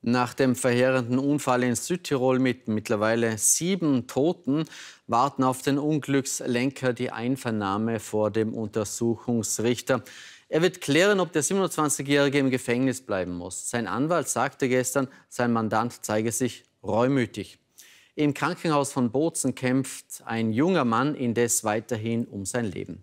Nach dem verheerenden Unfall in Südtirol mit mittlerweile sieben Toten warten auf den Unglückslenker die Einvernahme vor dem Untersuchungsrichter. Er wird klären, ob der 27-Jährige im Gefängnis bleiben muss. Sein Anwalt sagte gestern, sein Mandant zeige sich reumütig. Im Krankenhaus von Bozen kämpft ein junger Mann indes weiterhin um sein Leben.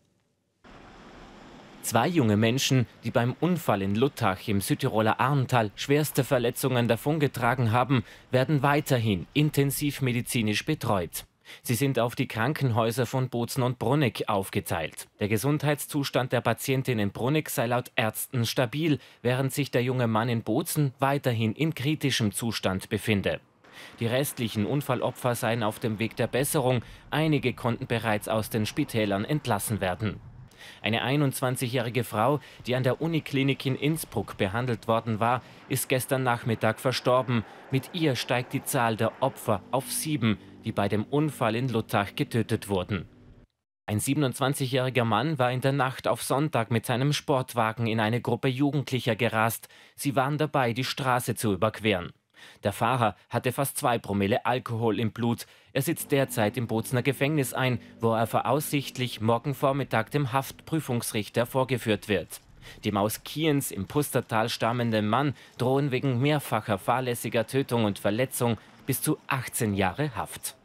Zwei junge Menschen, die beim Unfall in Luttach im Südtiroler Arntal schwerste Verletzungen davongetragen haben, werden weiterhin intensiv medizinisch betreut. Sie sind auf die Krankenhäuser von Bozen und Brunnig aufgeteilt. Der Gesundheitszustand der Patientin in Brunnig sei laut Ärzten stabil, während sich der junge Mann in Bozen weiterhin in kritischem Zustand befinde. Die restlichen Unfallopfer seien auf dem Weg der Besserung, einige konnten bereits aus den Spitälern entlassen werden. Eine 21-jährige Frau, die an der Uniklinik in Innsbruck behandelt worden war, ist gestern Nachmittag verstorben. Mit ihr steigt die Zahl der Opfer auf sieben, die bei dem Unfall in Luttach getötet wurden. Ein 27-jähriger Mann war in der Nacht auf Sonntag mit seinem Sportwagen in eine Gruppe Jugendlicher gerast. Sie waren dabei, die Straße zu überqueren. Der Fahrer hatte fast zwei Promille Alkohol im Blut. Er sitzt derzeit im Bozner Gefängnis ein, wo er voraussichtlich morgen Vormittag dem Haftprüfungsrichter vorgeführt wird. Dem aus Kiens im Pustertal stammenden Mann drohen wegen mehrfacher fahrlässiger Tötung und Verletzung bis zu 18 Jahre Haft.